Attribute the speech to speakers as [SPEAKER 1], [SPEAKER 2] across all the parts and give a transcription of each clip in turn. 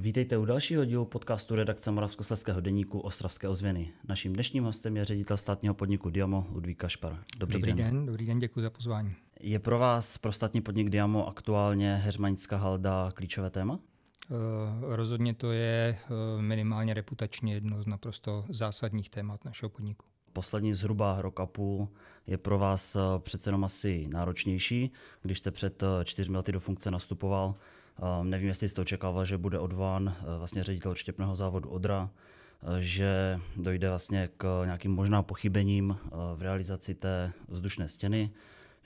[SPEAKER 1] Vítejte u dalšího dílu podcastu redakce Moravskoslezského deníku Ostravské ozvěny. Naším dnešním hostem je ředitel státního podniku Diamo Ludvík Kašpar. Dobrý, dobrý den. den.
[SPEAKER 2] Dobrý den, děkuji za pozvání.
[SPEAKER 1] Je pro vás pro státní podnik Diamo aktuálně Heřmanická halda klíčové téma?
[SPEAKER 2] Eh, rozhodně to je eh, minimálně reputačně jedno z naprosto zásadních témat našeho podniku.
[SPEAKER 1] Poslední zhruba rok a půl je pro vás eh, přece jenom asi náročnější. Když jste před čtyřmi lety do funkce nastupoval, Ehm, nevím, jestli jste očekával, že bude odván eh, vlastně ředitel štěpného závodu Odra, eh, že dojde vlastně k nějakým možná pochybením eh, v realizaci té vzdušné stěny,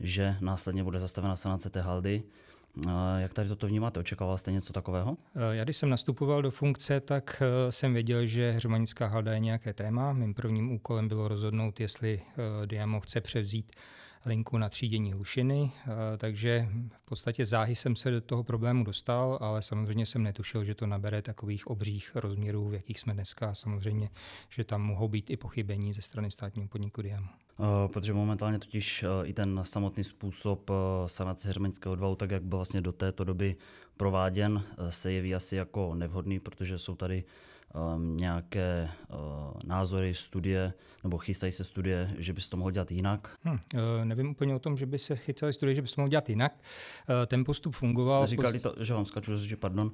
[SPEAKER 1] že následně bude zastavena sanace té haldy. Jak tady toto vnímáte? Očekával jste něco takového?
[SPEAKER 2] Já když jsem nastupoval do funkce, tak jsem věděl, že Hřmanická halda je nějaké téma. Mým prvním úkolem bylo rozhodnout, jestli Diamo chce převzít linku na třídění hlušiny, eh, takže v podstatě záhy jsem se do toho problému dostal, ale samozřejmě jsem netušil, že to nabere takových obřích rozměrů, v jakých jsme dneska. Samozřejmě, že tam mohou být i pochybení ze strany státního podniku Diamo.
[SPEAKER 1] Eh, protože momentálně totiž eh, i ten samotný způsob sanace hermeňského odvalu, tak jak byl vlastně do této doby prováděn, se jeví asi jako nevhodný, protože jsou tady um, nějaké uh, názory, studie, nebo chystají se studie, že bys to mohl dělat jinak?
[SPEAKER 2] Hm, eh, nevím úplně o tom, že by se chystali studie, že bys to mohl dělat jinak. Eh, ten postup fungoval. Říkali
[SPEAKER 1] to, že vám skaču, že pardon,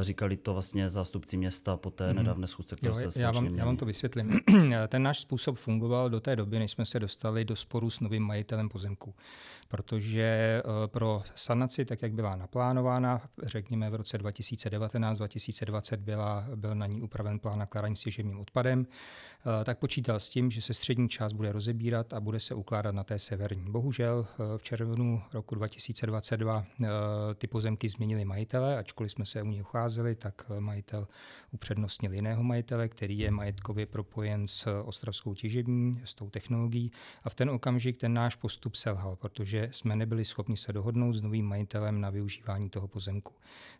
[SPEAKER 1] říkali to vlastně zástupci města po té mhm. nedávné schůzce, kterou jste já vám, já vám to
[SPEAKER 2] vysvětlím. ten náš způsob fungoval do té doby, než jsme se dostali do sporu s novým majitelem pozemku. Protože pro sanaci, tak jak byla naplánována, řekněme v roce 2019-2020 byla, byl na ní upraven plán nakládání s těžebním odpadem, eh, tak počítal s tím, že se střední část bude rozebírat a bude se ukládat na té severní. Bohužel eh, v červnu roku 2022 eh, ty pozemky změnili majitele, ačkoliv jsme se u nich ucházeli, tak majitel upřednostnil jiného majitele, který je majetkově propojen s ostravskou těžební, s tou technologií a v ten okamžik ten náš postup selhal, protože jsme nebyli schopni se dohodnout s novým majitelem na využívání toho pozemku.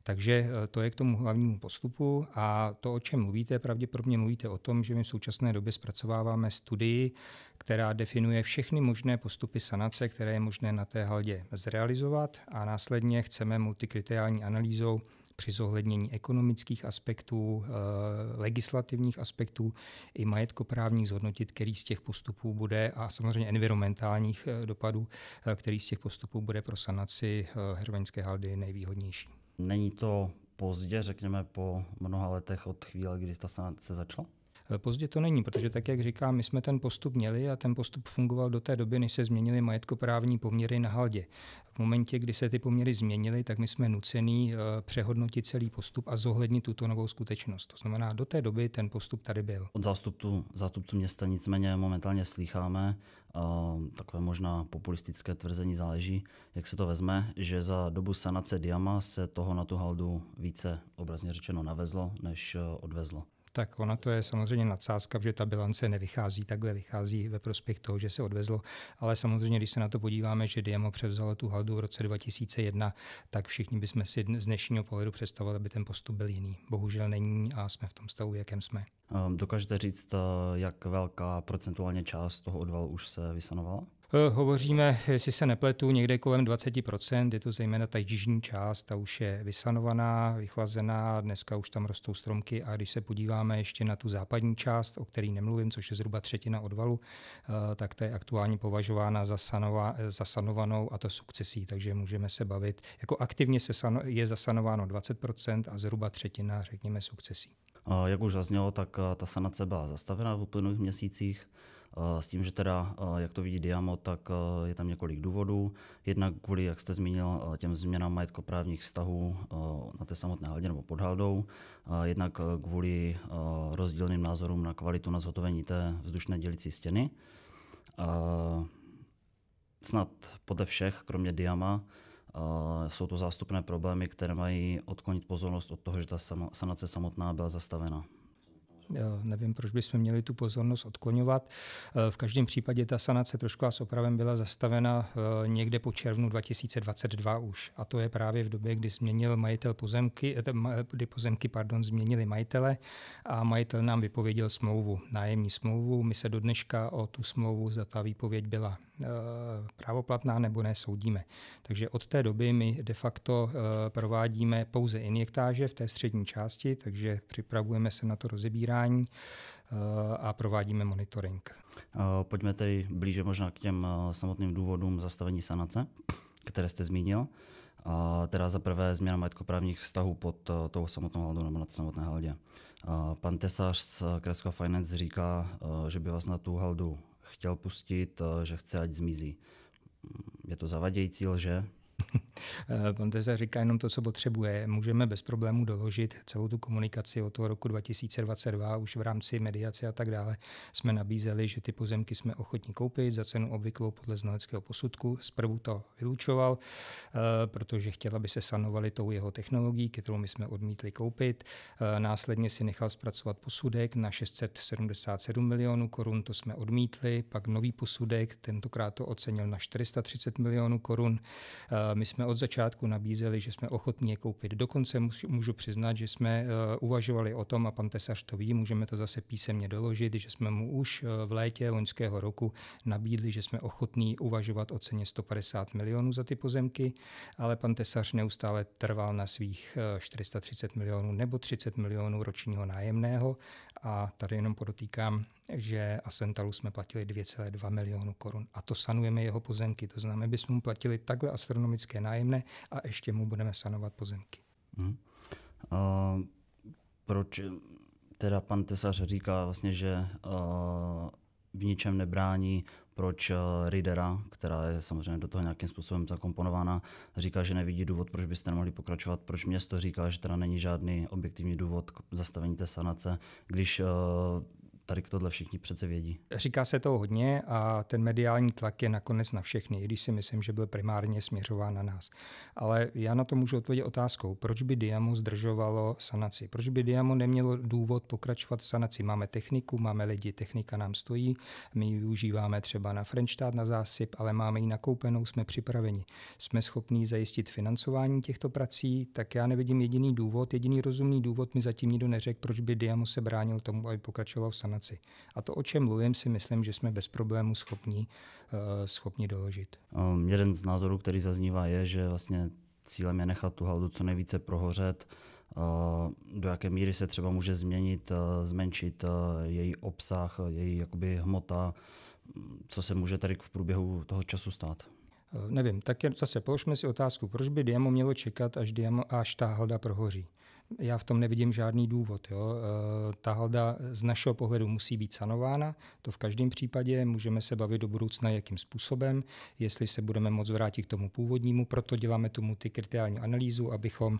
[SPEAKER 2] Takže to je k tomu hlavnímu postupu a to, o čem čem mluvíte, pravděpodobně mluvíte o tom, že my v současné době zpracováváme studii, která definuje všechny možné postupy sanace, které je možné na té haldě zrealizovat a následně chceme multikriteriální analýzou při zohlednění ekonomických aspektů, eh, legislativních aspektů i majetkoprávních zhodnotit, který z těch postupů bude a samozřejmě environmentálních eh, dopadů, eh, který z těch postupů bude pro sanaci hervenské
[SPEAKER 1] haldy nejvýhodnější. Není to pozdě, řekněme po mnoha letech od chvíle, kdy ta se, se začala?
[SPEAKER 2] Pozdě to není, protože tak, jak říkám, my jsme ten postup měli a ten postup fungoval do té doby, než se změnily majetkoprávní poměry na haldě. V momentě, kdy se ty poměry změnily, tak my jsme nucený eh, přehodnotit celý postup a zohlednit tuto novou skutečnost. To znamená, do té doby ten postup tady byl.
[SPEAKER 1] Od zástupců, zástupců města nicméně momentálně slýcháme takové možná populistické tvrzení, záleží, jak se to vezme, že za dobu sanace Diama se toho na tu haldu více obrazně řečeno navezlo, než eh, odvezlo.
[SPEAKER 2] Tak ona to je samozřejmě nadsázka, že ta bilance nevychází takhle, vychází ve prospěch toho, že se odvezlo. Ale samozřejmě, když se na to podíváme, že Diamo převzala tu haldu v roce 2001, tak všichni bychom si z dnešního pohledu představovali, aby ten postup byl jiný. Bohužel není a jsme v tom
[SPEAKER 1] stavu, jakém jsme. Ehm, dokážete říct, eh, jak velká procentuálně část toho odvalu už se vysanovala?
[SPEAKER 2] Eh, hovoříme, jestli se nepletu, někde kolem 20%, je to zejména ta jižní část, ta už je vysanovaná, vychlazená, dneska už tam rostou stromky a když se podíváme ještě na tu západní část, o který nemluvím, což je zhruba třetina odvalu, eh, tak ta je aktuálně považována za, sanova, za sanovanou a to sukcesí, takže můžeme se bavit, jako aktivně se sano, je zasanováno 20% a zhruba třetina, řekněme, sukcesí.
[SPEAKER 1] Eh, jak už zaznělo, tak ta sanace byla zastavená v uplynulých měsících. Eh, s tím, že teda, eh, jak to vidí Diamo, tak eh, je tam několik důvodů. Jednak kvůli, jak jste zmínil, těm změnám majetkoprávních vztahů na té samotné haldě nebo pod haldou, jednak kvůli rozdílným názorům na kvalitu na zhotovení té vzdušné dělicí stěny. Snad podle všech, kromě Diama, jsou to zástupné problémy, které mají odklonit pozornost od toho, že ta sanace samotná byla zastavena.
[SPEAKER 2] Eh, nevím, proč bychom měli tu pozornost odklonovat. Eh, v každém případě ta sanace trošku a s opravem byla zastavena eh, někde po červnu 2022 už. A to je právě v době, kdy změnil majitel pozemky, kdy pozemky pardon, změnili majitele a majitel nám vypověděl smlouvu, nájemní smlouvu. My se do dneška o tu smlouvu, za ta výpověď byla právoplatná nebo ne, soudíme. Takže od té doby my de facto provádíme pouze injektáže v té střední části, takže připravujeme se
[SPEAKER 1] na to rozebírání jednání eh, a provádíme monitoring. Eh, pojďme tedy blíže možná k těm eh, samotným důvodům zastavení sanace, které jste zmínil. Teda za prvé změna majetkoprávních vztahů pod tou samotnou haldou nebo na samotné haldě. Pan Tesař z Kresko Finance říká, že by vás na tu haldu chtěl pustit, že chce, ať zmizí. Mm, je to zavadějící lže, Eh, pan
[SPEAKER 2] Teza říká jenom to, co potřebuje. Můžeme bez problémů doložit celou tu komunikaci od toho roku 2022, už v rámci mediace a tak dále. Jsme nabízeli, že ty pozemky jsme ochotní koupit za cenu obvyklou podle znaleckého posudku. Zprvu to vylučoval, eh, protože chtěl, aby se sanovali tou jeho technologií, kterou my jsme odmítli koupit. Eh, následně si nechal zpracovat posudek na 677 milionů korun, to jsme odmítli. Pak nový posudek, tentokrát to ocenil na 430 milionů korun. My jsme od začátku nabízeli, že jsme ochotní je koupit. Dokonce můžu přiznat, že jsme eh, uvažovali o tom, a pan Tesař to ví, můžeme to zase písemně doložit, že jsme mu už eh, v létě loňského roku nabídli, že jsme ochotní uvažovat o ceně 150 milionů za ty pozemky, ale pan Tesař neustále trval na svých 430 eh, milionů nebo 30 milionů ročního nájemného a tady jenom podotýkám, že Asentalu jsme platili 2,2 milionu korun a to sanujeme jeho pozemky. To znamená, bychom mu platili takhle astronomické nájemné a ještě mu budeme sanovat pozemky.
[SPEAKER 1] Hmm. Uh, proč teda pan Tesař říká vlastně, že uh, v ničem nebrání proč eh, Ridera, která je samozřejmě do toho nějakým způsobem zakomponována, říká, že nevidí důvod, proč byste nemohli pokračovat, proč město říká, že teda není žádný objektivní důvod k zastavení té sanace, když eh, tady tohle všichni přece vědí.
[SPEAKER 2] Říká se to hodně a ten mediální tlak je nakonec na všechny, i když si myslím, že byl primárně směřován na nás. Ale já na to můžu odpovědět otázkou, proč by Diamo zdržovalo sanaci? Proč by Diamo nemělo důvod pokračovat v sanaci? Máme techniku, máme lidi, technika nám stojí, my ji využíváme třeba na Frenštát na zásyp, ale máme ji nakoupenou, jsme připraveni. Jsme schopní zajistit financování těchto prací, tak já nevidím jediný důvod, jediný rozumný důvod mi zatím nikdo neřekl, proč by Diamo se bránil tomu, aby pokračovalo v sanaci informaci. A to, o čem mluvím, si myslím, že jsme bez problému schopni, eh, schopni doložit.
[SPEAKER 1] Um, jeden z názorů, který zaznívá, je, že vlastně cílem je nechat tu haldu co nejvíce prohořet, ehm, do jaké míry se třeba může změnit, eh, zmenšit eh, její obsah, její jakoby hmota, co se může tady v průběhu toho času stát?
[SPEAKER 2] Nevím, tak zase položme si otázku, proč by Diamo mělo čekat, až, Diamo, až ta halda prohoří já v tom nevidím žádný důvod. Jo. Eh, ta halda z našeho pohledu musí být sanována, to v každém případě, můžeme se bavit do budoucna, jakým způsobem, jestli se budeme moc vrátit k tomu původnímu, proto děláme tu multikriteriální analýzu abychom,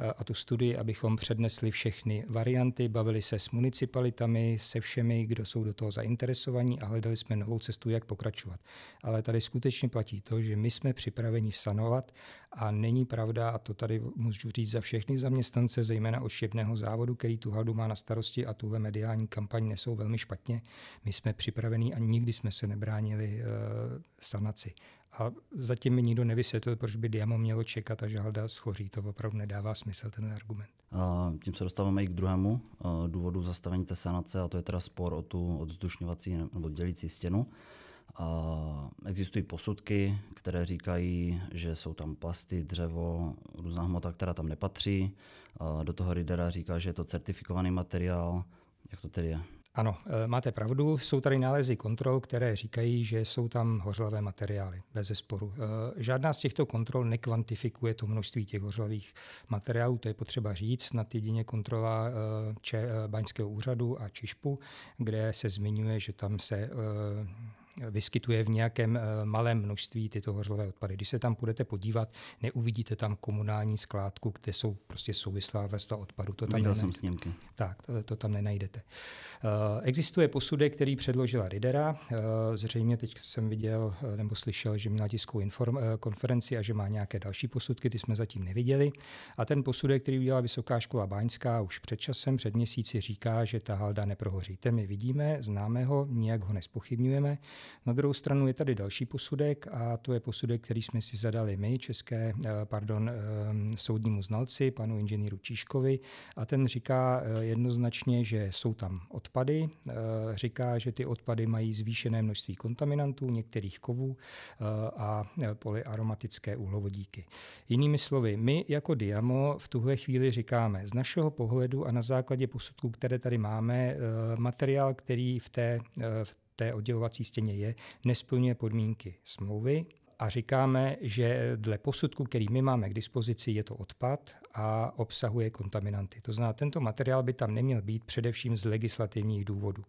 [SPEAKER 2] eh, a tu studii, abychom přednesli všechny varianty, bavili se s municipalitami, se všemi, kdo jsou do toho zainteresovaní a hledali jsme novou cestu, jak pokračovat. Ale tady skutečně platí to, že my jsme připraveni sanovat. A není pravda, a to tady můžu říct za všechny zaměstnance, zejména od štěpného závodu, který tu haldu má na starosti a tuhle mediální kampaň nesou velmi špatně. My jsme připravení a nikdy jsme se nebránili uh, sanaci. A zatím mi nikdo nevysvětlil, proč by Diamo mělo čekat, až halda schoří. To opravdu nedává smysl, ten argument.
[SPEAKER 1] A tím se dostáváme i k druhému eh, důvodu zastavení té sanace, a to je teda spor o tu odzdušňovací nebo dělící stěnu existují posudky, které říkají, že jsou tam plasty, dřevo, různá hmota, která tam nepatří. do toho Ridera říká, že je to certifikovaný materiál. Jak to tedy je? Ano,
[SPEAKER 2] e, máte pravdu. Jsou tady nálezy kontrol, které říkají, že jsou tam hořlavé materiály, bez zesporu. E, žádná z těchto kontrol nekvantifikuje to množství těch hořlavých materiálů, to je potřeba říct, snad jedině kontrola e, Če- Baňského úřadu a Čišpu, kde se zmiňuje, že tam se vyskytuje v nějakém eh, malém množství tyto hořlové odpady. Když se tam půjdete podívat, neuvidíte tam komunální skládku, kde jsou prostě souvislá vrstva odpadu. To tam Viděl jsem snímky. Tak, to, to tam nenajdete. Eh, existuje posudek, který předložila Ridera. Eh, zřejmě teď jsem viděl nebo slyšel, že měla tiskovou inform, konferenci a že má nějaké další posudky, ty jsme zatím neviděli. A ten posudek, který udělala Vysoká škola Báňská už před časem, před měsíci, říká, že ta halda neprohoří. Ten my vidíme, známe ho, nijak ho nespochybňujeme. Na druhou stranu je tady další posudek a to je posudek, který jsme si zadali my, české, eh, pardon, eh, soudnímu znalci, panu inženýru Číškovi a ten říká eh, jednoznačně, že jsou tam odpady, říká, že ty odpady mají zvýšené množství kontaminantů, některých kovů a polyaromatické uhlovodíky. Jinými slovy, my jako Diamo v tuhle chvíli říkáme, z našeho pohledu a na základě posudků, které tady máme, materiál, který v té v té oddělovací stěně je, nesplňuje podmínky smlouvy a říkáme, že dle posudku, který my máme k dispozici, je to odpad a obsahuje kontaminanty. To znamená, tento materiál by tam neměl být především z legislativních důvodů.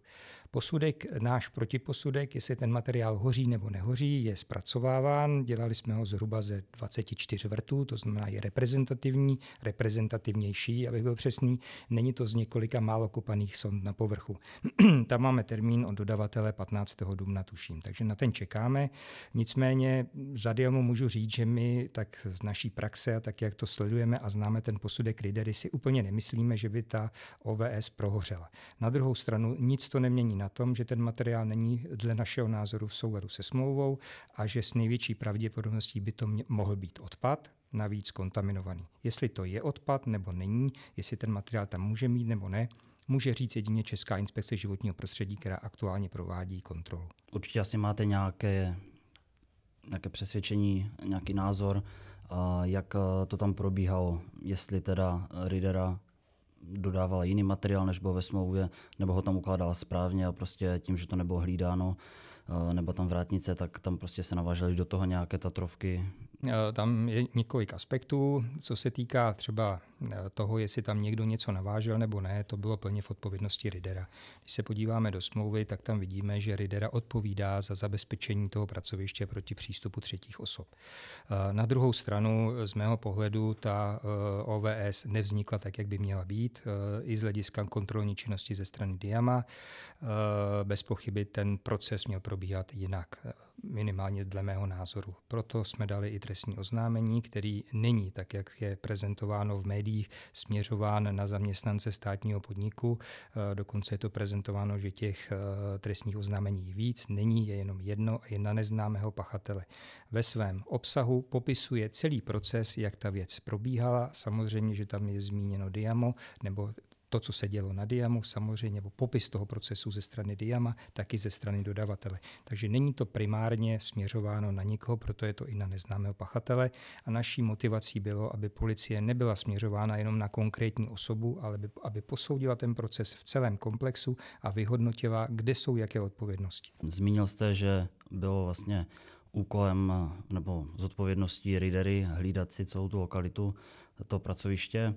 [SPEAKER 2] Posudek, náš protiposudek, jestli ten materiál hoří nebo nehoří, je zpracováván. Dělali jsme ho zhruba ze 24 vrtů, to znamená je reprezentativní, reprezentativnější, abych byl přesný. Není to z několika málo kopaných sond na povrchu. tam máme termín od dodavatele 15. dubna, tuším, takže na ten čekáme. Nicméně za Diamu můžu říct, že my tak z naší praxe a tak, jak to sledujeme a známe máme ten posudek Ridery, si úplně nemyslíme, že by ta OVS prohořela. Na druhou stranu nic to nemění na tom, že ten materiál není dle našeho názoru v souladu se smlouvou a že s největší pravděpodobností by to mě, mohl být odpad, navíc kontaminovaný. Jestli to je odpad nebo není, jestli ten materiál tam může mít nebo ne, může říct
[SPEAKER 1] jedině Česká inspekce životního prostředí, která aktuálně provádí kontrolu. Určitě asi máte nějaké, nějaké přesvědčení, nějaký názor, a jak eh, to tam probíhalo, jestli teda eh, Ridera dodávala jiný materiál, než byl ve smlouvě, nebo ho tam ukládala správně a prostě tím, že to nebylo hlídáno, eh, nebo tam vrátnice, tak tam prostě se navážely do toho nějaké tatrovky.
[SPEAKER 2] Tam je několik aspektů, co se týká třeba toho, jestli tam někdo něco navážel nebo ne, to bylo plně v odpovědnosti Ridera. Když se podíváme do smlouvy, tak tam vidíme, že Ridera odpovídá za zabezpečení toho pracoviště proti přístupu třetích osob. Eh, na druhou stranu, z mého pohledu, ta eh, OVS nevznikla tak, jak by měla být, eh, i z hlediska kontrolní činnosti ze strany Diama. Bez pochyby ten proces měl probíhat jinak, minimálně dle mého názoru. Proto jsme dali i trestní oznámení, který není tak, jak je prezentováno v médiích médiích směřován na zaměstnance státního podniku. Eh, dokonce je to prezentováno, že těch eh, trestních oznámení víc, není je jenom jedno a je na neznámého pachatele. Ve svém obsahu popisuje celý proces, jak ta věc probíhala. Samozřejmě, že tam je zmíněno Diamo nebo to, co se dělo na Diamu, samozřejmě, nebo popis toho procesu ze strany Diama, i ze strany dodavatele. Takže není to primárně směřováno na nikoho, proto je to i na neznámého pachatele. A naší motivací bylo, aby policie nebyla směřována jenom na konkrétní osobu, ale aby posoudila ten proces v celém komplexu a vyhodnotila, kde jsou jaké odpovědnosti.
[SPEAKER 1] Zmínil jste, že bylo vlastně úkolem nebo zodpovědností raidery hlídat si celou tu lokalitu, to pracoviště.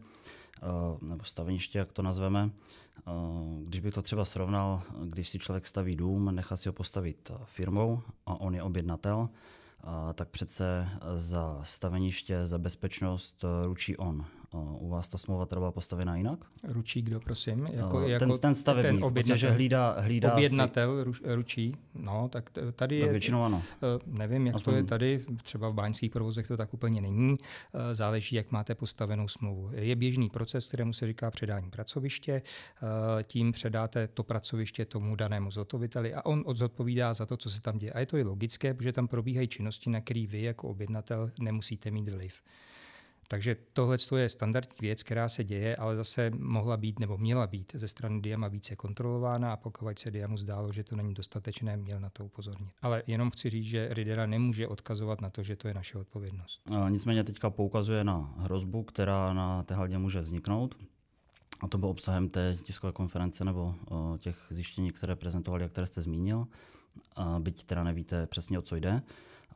[SPEAKER 1] Eh, nebo staveniště, jak to nazveme. Eh, když bych to třeba srovnal, když si člověk staví dům, nechá si ho postavit eh, firmou a on je objednatel, tak přece za staveniště, za bezpečnost ručí on u vás ta smlouva trvá postavená jinak?
[SPEAKER 2] Ručí kdo, prosím? Jako, uh, jako ten, jako ten ten objednatel, prostě, že hlídá, hlídá Objednatel si... ručí, no, tak tady tak je... většinou ano. Eh, nevím, jak Aspoň... to je tady, třeba v báňských provozech to tak úplně není, eh, záleží, jak máte postavenou smlouvu. Je běžný proces, kterému se říká předání pracoviště, eh, tím předáte to pracoviště tomu danému zhotoviteli a on zodpovídá za to, co se tam děje. A je to i logické, protože tam probíhají činnosti, na které vy jako objednatel nemusíte mít vliv. Takže tohle je standardní věc, která se děje, ale zase mohla být nebo měla být ze strany Diama více kontrolována a pokud se Diamu zdálo, že to není dostatečné, měl na to upozornit. Ale jenom chci říct, že Ridera nemůže odkazovat na to, že to je naše odpovědnost.
[SPEAKER 1] A nicméně teďka poukazuje na hrozbu, která na té haldě může vzniknout. A to bylo obsahem té tiskové konference nebo o, těch zjištění, které prezentovali a které jste zmínil. A byť teda nevíte přesně, o co jde.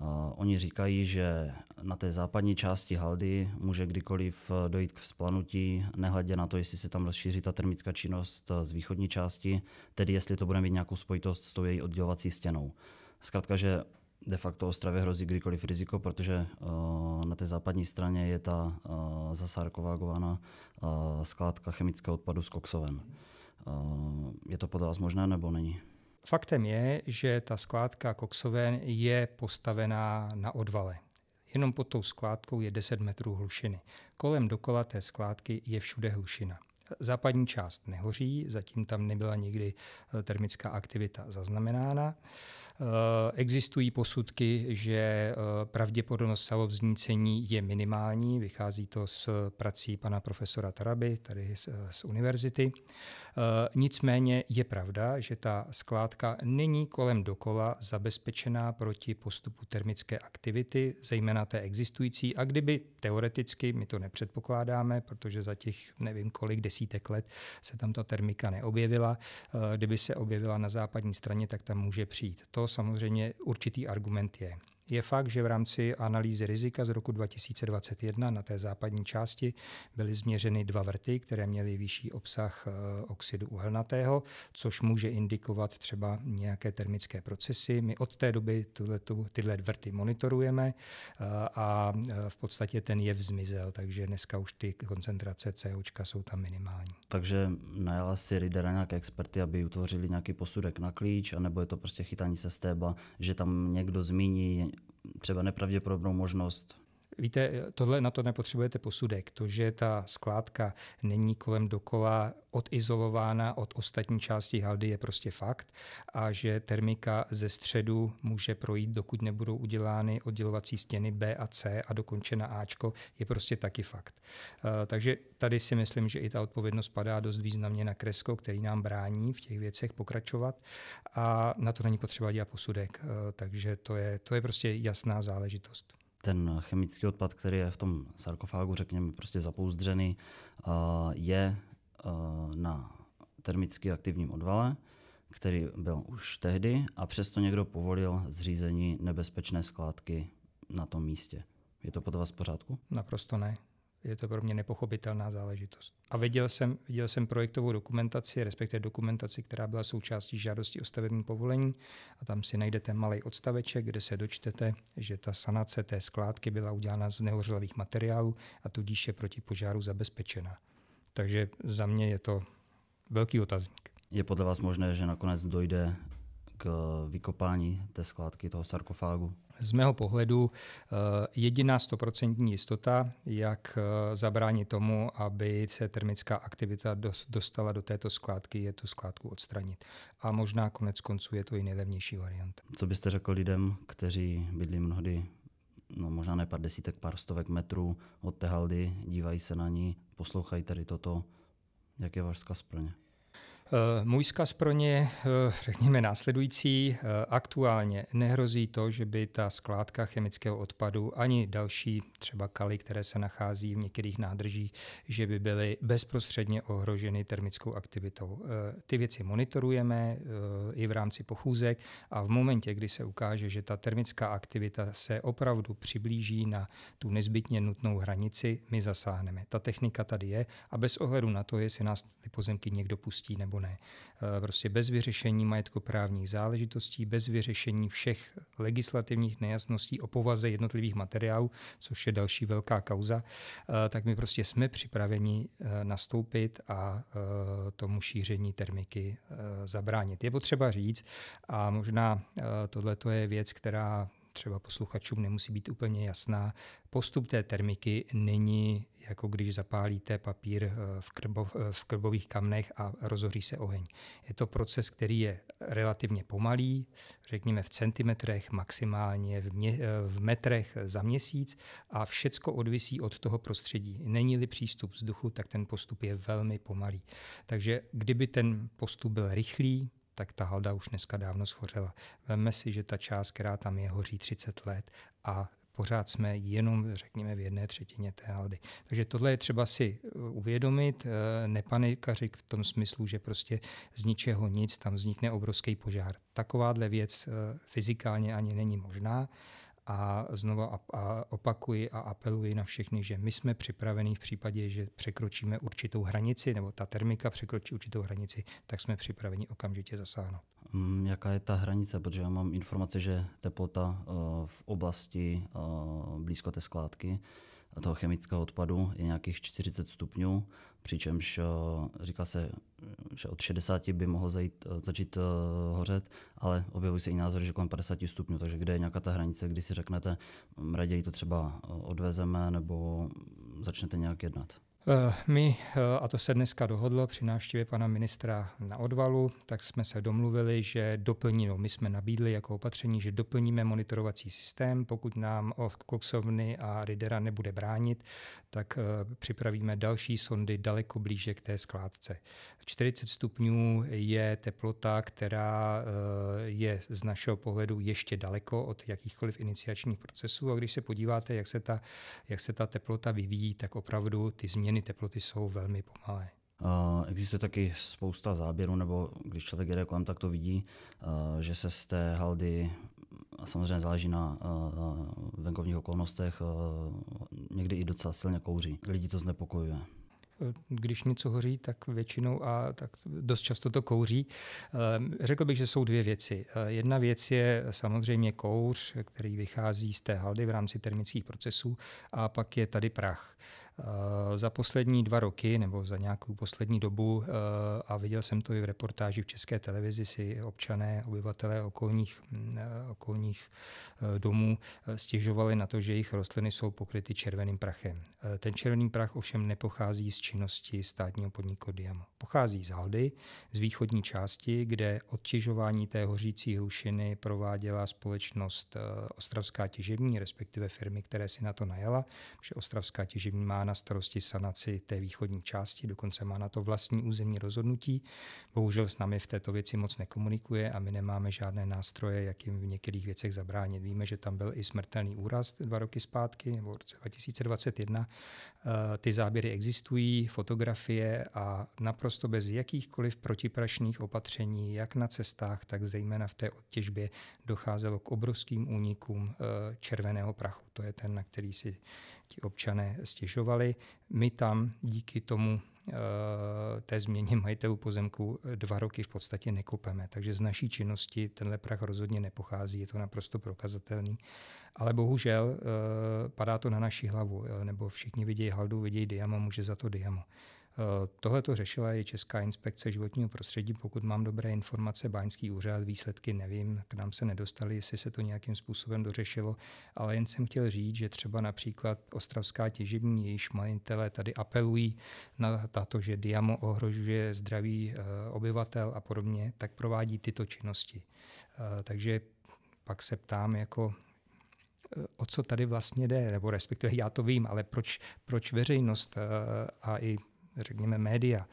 [SPEAKER 1] Eh, oni říkají, že na té západní části haldy může kdykoliv eh, dojít k vzplanutí, nehledě na to, jestli se tam rozšíří ta termická činnost eh, z východní části, tedy jestli to bude mít nějakou spojitost s tou její oddělovací stěnou. Zkrátka, že de facto Ostravě hrozí kdykoliv riziko, protože na té západní straně je ta zasarkovagovaná zasárkovágována skládka chemického odpadu z koksoven. je to podle vás možné nebo není? Faktem je, že ta skládka koksoven
[SPEAKER 2] je postavená na odvale. Jenom pod tou skládkou je 10 metrů hlušiny. Kolem dokola té skládky je všude hlušina. Západní část nehoří, zatím tam nebyla nikdy termická aktivita zaznamenána. Eh, existují posudky, že eh, pravděpodobnost salovznícení je minimální, vychází to z prací pana profesora Taraby tady z, eh, z univerzity. Nicméně je pravda, že ta skládka není kolem dokola zabezpečená proti postupu termické aktivity, zejména té existující. A kdyby teoreticky, my to nepředpokládáme, protože za těch nevím kolik desítek let se tam ta termika neobjevila, kdyby se objevila na západní straně, tak tam může přijít. To samozřejmě určitý argument je. Je fakt, že v rámci analýzy rizika z roku 2021 na té západní části byly změřeny dva vrty, které měly vyšší obsah eh, oxidu uhelnatého, což může indikovat třeba nějaké termické procesy. My od té doby tyhle vrty monitorujeme eh, a eh, v podstatě ten jev zmizel, takže dneska už ty koncentrace CO jsou tam minimální.
[SPEAKER 1] Takže najala si Ridera nějaké experty, aby utvořili nějaký posudek na klíč, anebo je to prostě chytání se stébla, že tam někdo zmíní třeba nepravděpodobnou možnost
[SPEAKER 2] Víte, tohle na to nepotřebujete posudek. To, že ta skládka není kolem dokola odizolována od ostatní části haldy, je prostě fakt. A že termika ze středu může projít, dokud nebudou udělány oddělovací stěny B a C a dokončena Ačko, je prostě taky fakt. Eh, takže tady si myslím, že i ta odpovědnost padá dost významně na kresko, který nám brání v těch věcech pokračovat. A na to není potřeba dělat posudek. Eh, takže to je, to je prostě jasná záležitost
[SPEAKER 1] ten chemický odpad, který je v tom sarkofágu, řekněme, prostě zapouzdřený, eh, je eh, na termicky aktivním odvale, který byl už tehdy a přesto někdo povolil zřízení nebezpečné skládky na tom místě. Je to podle vás v pořádku?
[SPEAKER 2] Naprosto ne je to pro mě nepochopitelná záležitost. A viděl jsem, viděl jsem projektovou dokumentaci, respektive dokumentaci, která byla součástí žádosti o stavební povolení a tam si najdete malý odstaveček, kde se dočtete, že ta sanace té skládky byla udělána z nehořlavých materiálů a tudíž je proti požáru zabezpečena. Takže za mě je to velký
[SPEAKER 1] otazník. Je podle vás možné, že nakonec dojde k vykopání té skládky toho sarkofágu? z
[SPEAKER 2] mého pohledu eh, jediná stoprocentní jistota, jak eh, zabránit tomu, aby se termická aktivita dostala do této skládky, je tu skládku odstranit. A možná konec konců je to i nejlevnější variant.
[SPEAKER 1] Co byste řekl lidem, kteří bydlí mnohdy no možná ne pár desítek, pár stovek metrů od té haldy, dívají se na ní, poslouchají tady toto. Jak je váš vzkaz pro ně?
[SPEAKER 2] Eh, můj zkaz pro ně, eh, řekněme následující, eh, aktuálně nehrozí to, že by ta skládka chemického odpadu ani další třeba kaly, které se nachází v některých nádržích, že by byly bezprostředně ohroženy termickou aktivitou. Ty věci monitorujeme i v rámci pochůzek a v momentě, kdy se ukáže, že ta termická aktivita se opravdu přiblíží na tu nezbytně nutnou hranici, my zasáhneme. Ta technika tady je a bez ohledu na to, jestli nás ty pozemky někdo pustí nebo nebo ne. Eh, prostě bez vyřešení majetkoprávních záležitostí, bez vyřešení všech legislativních nejasností o povaze jednotlivých materiálů, což je další velká kauza, eh, tak my prostě jsme připraveni eh, nastoupit a tomu šíření termiky zabránit. Je potřeba říct, a možná tohle je věc, která třeba posluchačům nemusí být úplně jasná. Postup té termiky není jako když zapálíte papír eh, v, krbo, eh, v krbových kamnech a rozhoří se oheň. Je to proces, který je relativně pomalý, řekněme v centimetrech, maximálně v, mě, eh, v metrech za měsíc a všecko odvisí od toho prostředí. Není-li přístup vzduchu, tak ten postup je velmi pomalý. Takže kdyby ten postup byl rychlý, tak ta halda už dneska dávno schořela. Veme si, že ta část, která tam je, hoří 30 let a pořád jsme jenom, řekněme, v jedné třetině té haldy. Takže tohle je třeba si eh, uvědomit, eh, nepanikařit v tom smyslu, že prostě z ničeho nic tam vznikne obrovský požár. Takováhle věc eh, fyzikálně ani není možná. A znovu a, opakuji a apeluji na všechny, že my jsme připraveni v případě, že překročíme určitou hranici, nebo ta termika překročí určitou hranici, tak jsme připraveni okamžitě zasáhnout.
[SPEAKER 1] Mm, jaká je ta hranice? Protože já mám informace, že teplota eh, v oblasti eh, blízko té skládky toho chemického odpadu je nějakých 40 stupňů, přičemž eh, říká se, že od 60 by mohlo zajít, eh, začít eh, hořet, ale objevují se i názory, že kolem 50 stupňů, takže kde je nějaká ta hranice, kdy si řeknete, raději to třeba odvezeme nebo začnete nějak jednat?
[SPEAKER 2] Eh, my, eh, a to se dneska dohodlo při návštěvě pana ministra na odvalu, tak jsme se domluvili, že doplníme, no, my jsme nabídli jako opatření, že doplníme monitorovací systém, pokud nám koksovny a ridera nebude bránit, tak eh, připravíme další sondy daleko blíže k té skládce. 40 stupňů je teplota, která je z našeho pohledu ještě daleko od jakýchkoliv iniciačních procesů a když se podíváte, jak se ta, jak se ta teplota vyvíjí, tak opravdu ty změny změny teploty jsou velmi pomalé.
[SPEAKER 1] Uh, existuje taky spousta záběrů, nebo když člověk jede kolem, tak to vidí, uh, že se z té haldy, a samozřejmě záleží na uh, venkovních okolnostech, někdy i docela silně kouří. Lidi to znepokojuje
[SPEAKER 2] když něco hoří, tak většinou a tak dost často to kouří. Řekl bych, že jsou dvě věci. Jedna věc je samozřejmě kouř, který vychází z té haldy v rámci termických procesů a pak je tady prach. Eh, za poslední dva roky nebo za nějakou poslední dobu, eh, a viděl jsem to i v reportáži v České televizi, si občané, obyvatelé okolních, mm, eh, okolních domů stěžovali na to, že jejich rostliny jsou pokryty červeným prachem. Ten červený prach ovšem nepochází z činnosti státního podniku Diamo. Pochází z Haldy, z východní části, kde odtěžování té hořící hlušiny prováděla společnost Ostravská těžební, respektive firmy, které si na to najala, protože Ostravská těžební má na starosti sanaci té východní části, dokonce má na to vlastní územní rozhodnutí. Bohužel s námi v této věci moc nekomunikuje a my nemáme žádné nástroje, jak jim v některých věcech zabránit. Víme, že tam byl i smrtelný úraz dva roky zpátky, nebo v roce 2021. Eh, ty záběry existují, fotografie a naprosto bez jakýchkoliv protiprašných opatření, jak na cestách, tak zejména v té odtěžbě docházelo k obrovským únikům eh, červeného prachu. To je ten, na který si ti občané stěžovali. My tam díky tomu eh, té změně majitelů pozemku eh, dva roky v podstatě nekopeme. Takže z naší činnosti tenhle prach rozhodně nepochází, je to naprosto prokazatelný. Ale bohužel eh, padá to na naši hlavu, nebo všichni vidějí haldu, vidějí diamo, může za to diamo. Tohle to řešila i Česká inspekce životního prostředí, pokud mám dobré informace, báňský úřad, výsledky nevím, k nám se nedostali, jestli se to nějakým způsobem dořešilo, ale jen jsem chtěl říct, že třeba například ostravská těžební, jejíž majitelé tady apelují na to, že Diamo ohrožuje zdraví eh, obyvatel a podobně, tak provádí tyto činnosti. Eh, takže pak se ptám, jako eh, o co tady vlastně jde, nebo respektive já to vím, ale proč, proč veřejnost a i řekněme, média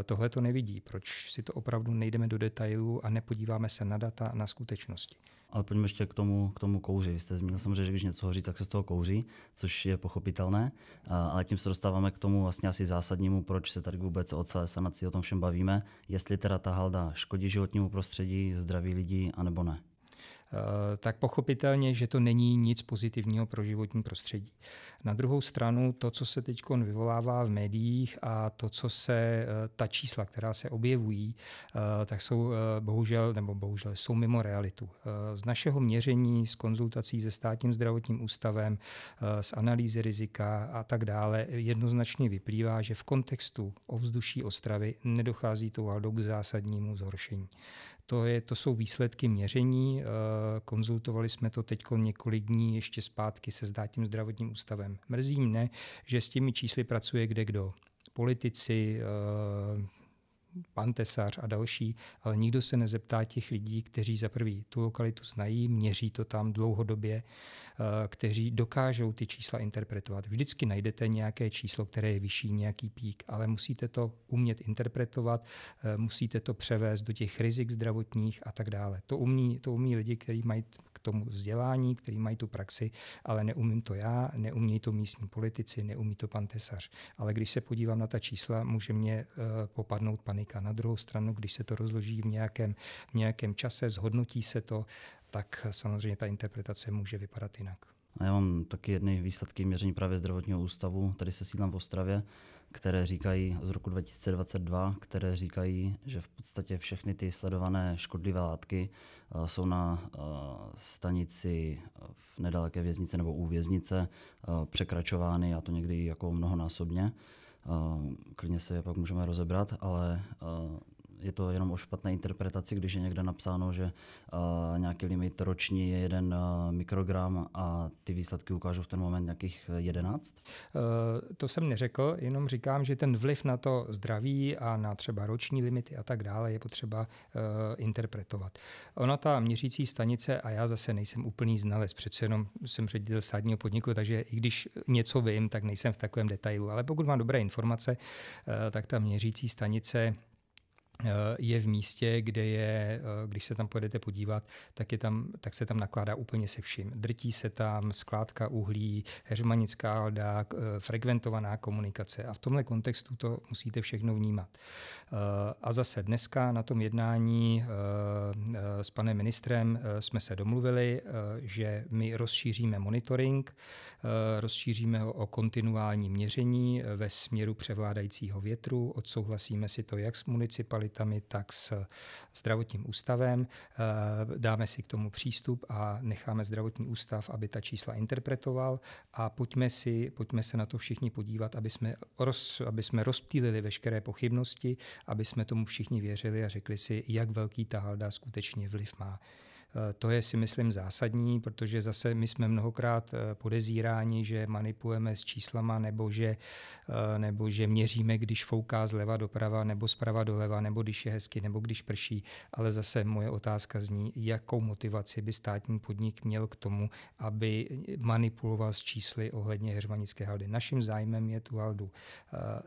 [SPEAKER 2] eh, tohle to nevidí. Proč si to opravdu nejdeme do detailu a nepodíváme se na data, na skutečnosti?
[SPEAKER 1] Ale pojďme ještě k tomu, k tomu kouři. Vy jste zmínil samozřejmě, že když něco hoří, tak se z toho kouří, což je pochopitelné, eh, ale tím se dostáváme k tomu vlastně asi zásadnímu, proč se tady vůbec o celé sanaci o tom všem bavíme, jestli teda ta halda škodí životnímu prostředí, zdraví lidí, anebo ne. Eh, tak pochopitelně,
[SPEAKER 2] že to není nic pozitivního pro životní prostředí. Na druhou stranu to, co se teď vyvolává v médiích a to, co se eh, ta čísla, která se objevují, eh, tak jsou bohužel, nebo bohužel jsou mimo realitu. Z našeho měření, z konzultací se státním zdravotním ústavem, z analýzy rizika a tak dále, jednoznačně vyplývá, že v kontextu ovzduší Ostravy nedochází tou k zásadnímu zhoršení. To, je, to jsou výsledky měření. Eh, konzultovali jsme to teď několik dní ještě zpátky se zdátím zdravotním ústavem. Mrzí mne, že s těmi čísly pracuje kde kdo. Politici, eh, pan Tesař a další, ale nikdo se nezeptá těch lidí, kteří za prvý tu lokalitu znají, měří to tam dlouhodobě, eh, kteří dokážou ty čísla interpretovat. Vždycky najdete nějaké číslo, které je vyšší, nějaký pík, ale musíte to umět interpretovat, eh, musíte to převést do těch rizik zdravotních a tak dále. To umí, to umí lidi, kteří mají tomu vzdělání, který mají tu praxi, ale neumím to já, neumějí to místní politici, neumí to pan Tesař. Ale když se podívám na ta čísla, může mě eh, popadnout panika. Na druhou stranu, když se to rozloží v nějakém, v nějakém čase, zhodnotí se to, tak samozřejmě ta interpretace může vypadat jinak.
[SPEAKER 1] A já mám taky jedny výsledky měření právě zdravotního ústavu, tady se sídlám v Ostravě které říkají z roku 2022, které říkají, že v podstatě všechny ty sledované škodlivé látky eh, jsou na eh, stanici eh, v nedaleké věznice nebo u věznice překračovány, a to někdy jako mnohonásobně. Klidně se je pak můžeme rozebrat, ale je to jenom o špatné interpretaci, když je někde napsáno, že uh, nějaký limit roční je jeden uh, mikrogram a ty výsledky ukážou v ten moment nějakých 11? Uh, eh, to jsem
[SPEAKER 2] neřekl, jenom říkám, že ten vliv na to zdraví a na třeba roční limity a tak dále je potřeba uh, interpretovat. Ona ta měřící stanice, a já zase nejsem úplný znalec, přece jenom jsem ředitel sádního podniku, takže i když něco vím, tak nejsem v takovém detailu, ale pokud mám dobré informace, uh, tak ta měřící stanice Eh, je v místě, kde je, eh, když se tam pojedete podívat, tak, je tam, tak se tam nakládá úplně se vším. Drtí se tam skládka uhlí, heřmanická halda, eh, frekventovaná komunikace a v tomhle kontextu to musíte všechno vnímat. A zase dneska na tom jednání s panem ministrem jsme se domluvili, že my rozšíříme monitoring, rozšíříme ho o kontinuální měření ve směru převládajícího větru, odsouhlasíme si to jak s municipalitou, lokalitami, tak s eh, zdravotním ústavem. Eh, dáme si k tomu přístup a necháme zdravotní ústav, aby ta čísla interpretoval a pojďme, si, pojďme se na to všichni podívat, aby jsme, roz, aby jsme rozptýlili veškeré pochybnosti, aby jsme tomu všichni věřili a řekli si, jak velký ta halda skutečně vliv má. Eh, to je si myslím zásadní, protože zase my jsme mnohokrát eh, podezíráni, že manipulujeme s číslama nebo že, eh, nebo že měříme, když fouká zleva doprava nebo zprava doleva, nebo když je hezky, nebo když prší. Ale zase moje otázka zní, jakou motivaci by státní podnik měl k tomu, aby manipuloval s čísly ohledně heřmanické haldy. Naším zájmem je tu haldu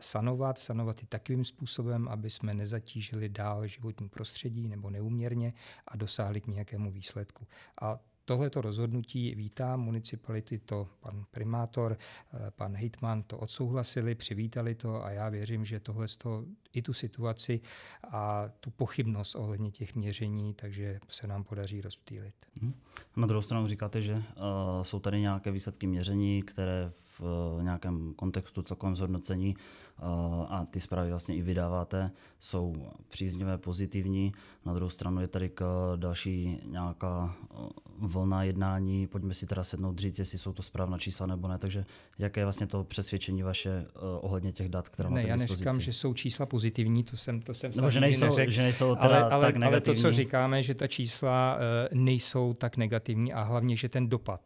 [SPEAKER 2] sanovat, sanovat i takovým způsobem, aby jsme nezatížili dál životní prostředí nebo neuměrně a dosáhli k nějakému výsledku. A Tohleto rozhodnutí vítá municipality, to pan primátor, eh, pan hitman to odsouhlasili, přivítali to a já věřím, že tohle i tu situaci a tu pochybnost ohledně těch měření, takže se nám podaří rozptýlit.
[SPEAKER 1] Mhm. Na druhou stranu říkáte, že eh, jsou tady nějaké výsledky měření, které v eh, nějakém kontextu celkovém zhodnocení eh, a ty zprávy vlastně i vydáváte, jsou příznivé, pozitivní. Na druhou stranu je tady k další nějaká vlna jednání, pojďme si teda sednout říct, jestli jsou to správná čísla nebo ne, takže jaké je vlastně to přesvědčení vaše ohledně těch dat, která máte Ne, já neříkám, že jsou
[SPEAKER 2] čísla pozitivní, pozitivní, to jsem, to jsem no, že nejsou, neřek, že nejsou teda ale, ale, tak negativní. ale to, co říkáme, že ta čísla eh, nejsou tak negativní a hlavně, že ten dopad,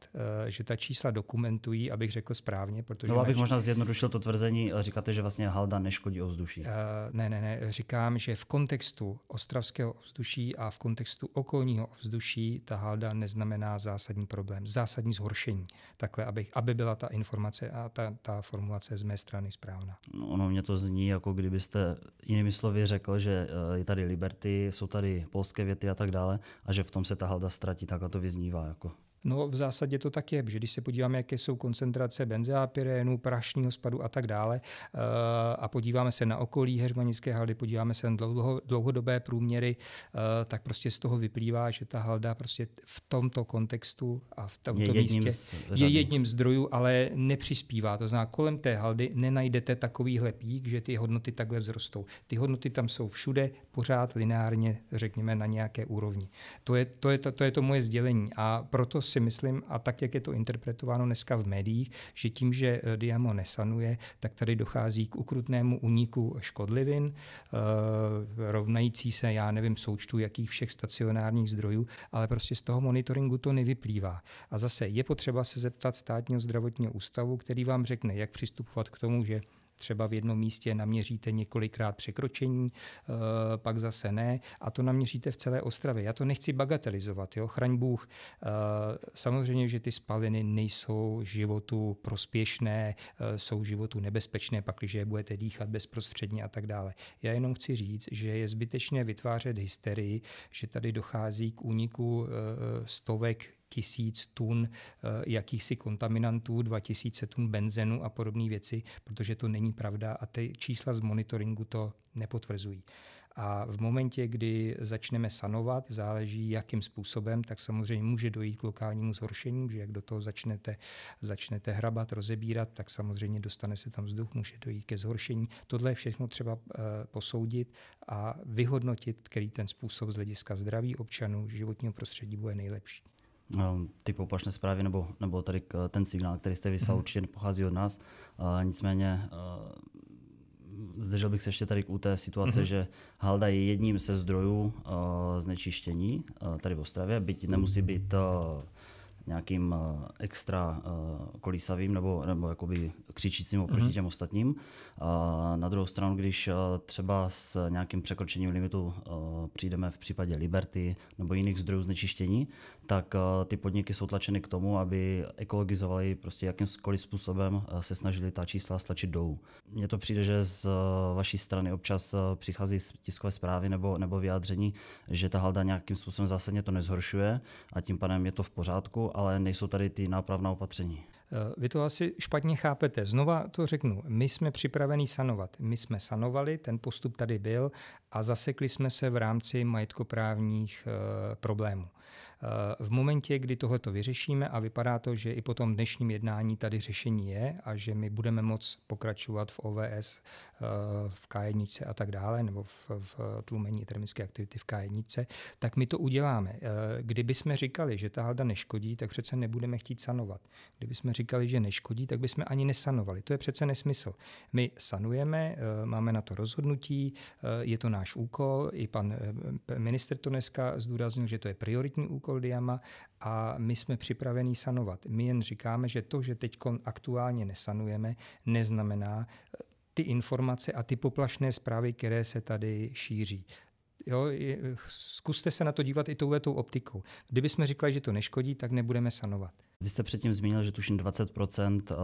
[SPEAKER 2] eh, že ta čísla dokumentují, abych řekl správně. Protože no, abych možná zjednodušil
[SPEAKER 1] to tvrzení, eh, říkáte, že vlastně halda neškodí ovzduší. Uh,
[SPEAKER 2] ne, ne, ne, říkám, že v kontextu ostravského ovzduší a v kontextu okolního ovzduší ta halda neznamená zásadní problém, zásadní zhoršení. Takhle, aby aby byla ta informace a ta, ta formulace z mé strany správná.
[SPEAKER 1] No, ono mě to zní, jako kdybyste jinými slovy řekl, že eh, je tady Liberty, jsou tady polské věty a tak dále a že v tom se ta halda ztratí, a to vyznívá. Jako.
[SPEAKER 2] No v zásadě to tak je, že když se podíváme, jaké jsou koncentrace benzeapyrénu, prašního spadu a tak dále eh, a podíváme se na okolí hermanické haldy, podíváme se na dlouhodobé průměry, eh, tak prostě z toho vyplývá, že ta halda prostě v tomto kontextu a v tomto je jedním místě z je jedním zdrojů, ale nepřispívá. To znamená, kolem té haldy nenajdete takovýhle pík, že ty hodnoty takhle vzrostou. Ty hodnoty tam jsou všude, pořád lineárně, řekněme, na nějaké úrovni. To je to, je to, to, je to moje sdělení a proto si myslím, a tak, jak je to interpretováno dneska v médiích, že tím, že eh, Diamo nesanuje, tak tady dochází k ukrutnému uniku škodlivin, eh, rovnající se, já nevím, součtu jakých všech stacionárních zdrojů, ale prostě z toho monitoringu to nevyplývá. A zase je potřeba se zeptat státního zdravotního ústavu, který vám řekne, jak přistupovat k tomu, že Třeba v jednom místě naměříte několikrát překročení, eh, pak zase ne, a to naměříte v celé Ostravě. Já to nechci bagatelizovat, jo? chraň Bůh. Eh, samozřejmě, že ty spaliny nejsou životu prospěšné, eh, jsou životu nebezpečné, pakliže je budete dýchat bezprostředně a tak dále. Já jenom chci říct, že je zbytečné vytvářet hysterii, že tady dochází k úniku stovek tisíc tun eh, jakýchsi kontaminantů, 2000 tun benzenu a podobné věci, protože to není pravda a ty čísla z monitoringu to nepotvrzují. A v momentě, kdy začneme sanovat, záleží jakým způsobem, tak samozřejmě může dojít k lokálnímu zhoršení, že jak do toho začnete, začnete hrabat, rozebírat, tak samozřejmě dostane se tam vzduch, může dojít ke zhoršení. Tohle je všechno třeba eh, posoudit a vyhodnotit, který ten způsob z hlediska zdraví občanů, životního prostředí bude nejlepší.
[SPEAKER 1] Ehm, ty poplašné zprávy nebo, nebo tady ten signál, který jste vyslal, mhm. určitě pochází od nás. Nicméně ehm, zdržel bych se ještě tady u té situace, mm-hmm. že halda je jedním ze zdrojů ehm, znečištění tady v Ostravě, byť nemusí mhm. být nějakým extra kolísavým nebo, nebo jakoby křičícím oproti mm-hmm. těm ostatním. Na druhou stranu, když třeba s nějakým překročením limitu přijdeme v případě Liberty nebo jiných zdrojů znečištění, tak eh, ty podniky jsou tlačeny k tomu, aby ekologizovali prostě jakýmkoliv způsobem eh, se snažili ta čísla stlačit dolů. Mně to přijde, že z eh, vaší strany občas přichází tiskové zprávy nebo, nebo vyjádření, že ta halda nějakým způsobem zásadně to nezhoršuje a tím pádem je to v pořádku, ale nejsou tady ty nápravná opatření.
[SPEAKER 2] Vy to asi špatně chápete. Znova to řeknu. My jsme připraveni sanovat. My jsme sanovali, ten postup tady byl a zasekli jsme se v rámci majetkoprávních e, problémů. V momentě, kdy tohle to vyřešíme a vypadá to, že i po tom dnešním jednání tady řešení je a že my budeme moc pokračovat v OVS, v eh, K1 a tak dále, nebo v, v tlumení termické aktivity v K1, tak my to uděláme. Eh, kdyby jsme říkali, že ta halda neškodí, tak přece nebudeme chtít sanovat. Kdyby jsme říkali, že neškodí, tak bychom ani nesanovali. To je přece nesmysl. My sanujeme, eh, máme na to rozhodnutí, je to náš úkol, i pan minister to dneska zdůraznil, že to je prioritní úkol, koldiama a my jsme připraveni sanovat. My jen říkáme, že to, že teď aktuálně nesanujeme, neznamená eh, ty informace a ty poplašné zprávy, které se tady šíří. Jo, zkuste se na to dívat i touhletou optikou. Kdyby jsme říkali, že to neškodí, tak nebudeme sanovat.
[SPEAKER 1] Vy jste předtím zmínil, že tuším 20% eh,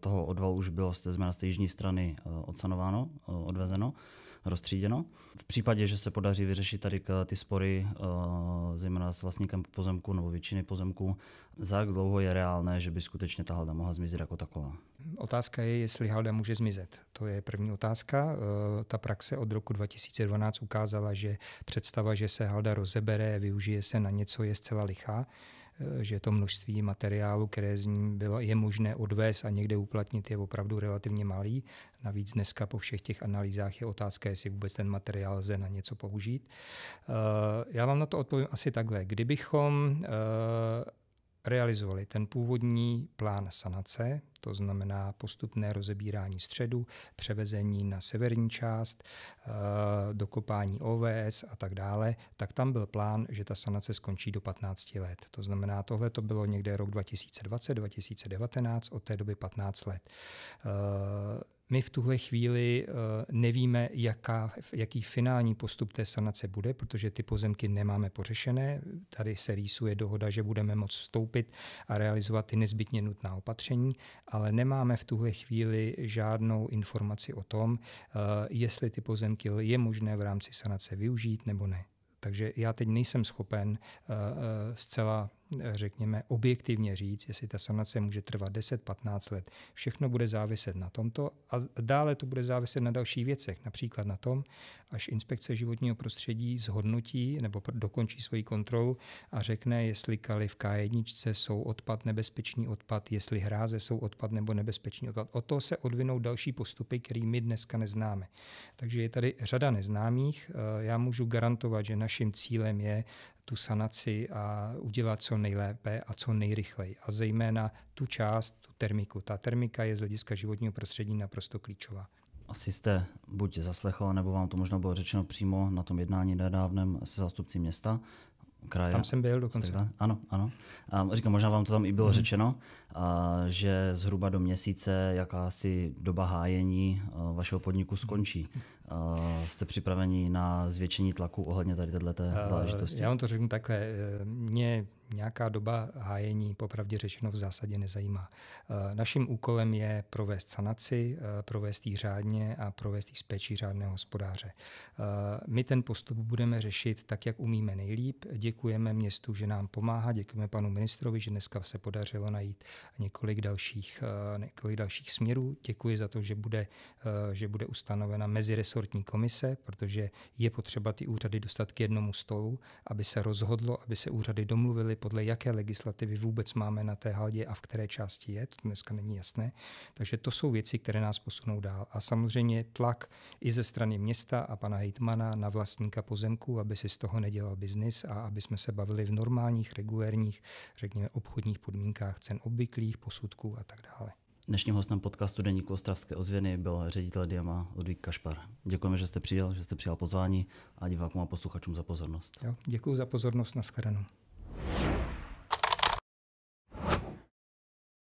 [SPEAKER 1] toho odvalu už bylo z té, jižní strany eh, odsanováno, odvezeno rozstříděno. V případě, že se podaří vyřešit tady ty spory, eh, zejména s vlastníkem pozemku nebo většiny pozemku, za jak dlouho je reálné, že by skutečně ta halda mohla zmizet jako taková? Otázka je, jestli halda může zmizet.
[SPEAKER 2] To je první otázka. Eh, ta praxe od roku 2012 ukázala, že představa, že se halda rozebere, využije se na něco, je zcela lichá. Eh, že to množství materiálu, které z ní bylo, je možné odvést a někde uplatnit, je opravdu relativně malý. Navíc dneska po všech těch analýzách je otázka, jestli vůbec ten materiál lze na něco použít. Eh, já vám na to odpovím asi takhle. Kdybychom eh, realizovali ten původní plán sanace, to znamená postupné rozebírání středu, převezení na severní část, eh, dokopání OVS a tak dále, tak tam byl plán, že ta sanace skončí do 15 let. To znamená, tohle to bylo někde rok 2020-2019, od té doby 15 let. Eh, my v tuhle chvíli eh, nevíme, jaká, jaký finální postup té sanace bude, protože ty pozemky nemáme pořešené. Tady se rýsuje dohoda, že budeme moct vstoupit a realizovat ty nezbytně nutná opatření, ale nemáme v tuhle chvíli žádnou informaci o tom, eh, jestli ty pozemky je možné v rámci sanace využít nebo ne. Takže já teď nejsem schopen eh, zcela řekněme, objektivně říct, jestli ta sanace může trvat 10-15 let. Všechno bude záviset na tomto a dále to bude záviset na dalších věcech, například na tom, až inspekce životního prostředí zhodnotí nebo dokončí svoji kontrolu a řekne, jestli kaly v K1 jsou odpad, nebezpečný odpad, jestli hráze jsou odpad nebo nebezpečný odpad. O to se odvinou další postupy, které my dneska neznáme. Takže je tady řada neznámých. Eh, já můžu garantovat, že naším cílem je tu sanaci a udělat co nejlépe a co nejrychleji. A zejména tu část, tu termiku. Ta termika je z hlediska životního prostředí naprosto klíčová.
[SPEAKER 1] Asi jste buď zaslechl, nebo vám to možná bylo řečeno přímo na tom jednání nedávném se zástupci města, kraje. Tam jsem byl dokonce. Takhle? Ano, ano. A říkám, možná vám to tam i bylo hmm. řečeno, a že zhruba do měsíce jakási doba hájení vašeho podniku skončí. Uh, jste připraveni na zvětšení tlaku ohledně tady této eh, záležitosti? Já vám
[SPEAKER 2] to řeknu takhle. Eh, mě nějaká doba hájení popravdě řečeno v zásadě nezajímá. Naším úkolem je provést sanaci, provést ji řádně a provést ji z péčí řádného hospodáře. My ten postup budeme řešit tak, jak umíme nejlíp. Děkujeme městu, že nám pomáhá, děkujeme panu ministrovi, že dneska se podařilo najít několik dalších, několik dalších směrů. Děkuji za to, že bude, že bude ustanovena meziresortní resortní komise, protože je potřeba ty úřady dostat k jednomu stolu, aby se rozhodlo, aby se úřady domluvily, podle jaké legislativy vůbec máme na té haldě a v které části je. To dneska není jasné. Takže to jsou věci, které nás posunou dál. A samozřejmě tlak i ze strany města a pana hejtmana na vlastníka pozemku, aby si z toho nedělal biznis a aby jsme se bavili v normálních, regulérních, řekněme, obchodních podmínkách cen obvyklých, posudků a tak dále.
[SPEAKER 1] Dnešním hostem podcastu Deníku Ostravské ozvěny byl ředitel Diama Ludvík Kašpar. Děkujeme, že jste přijel, že jste přijal pozvání a divákům a posluchačům za pozornost.
[SPEAKER 2] děkuji za pozornost, na shledanou.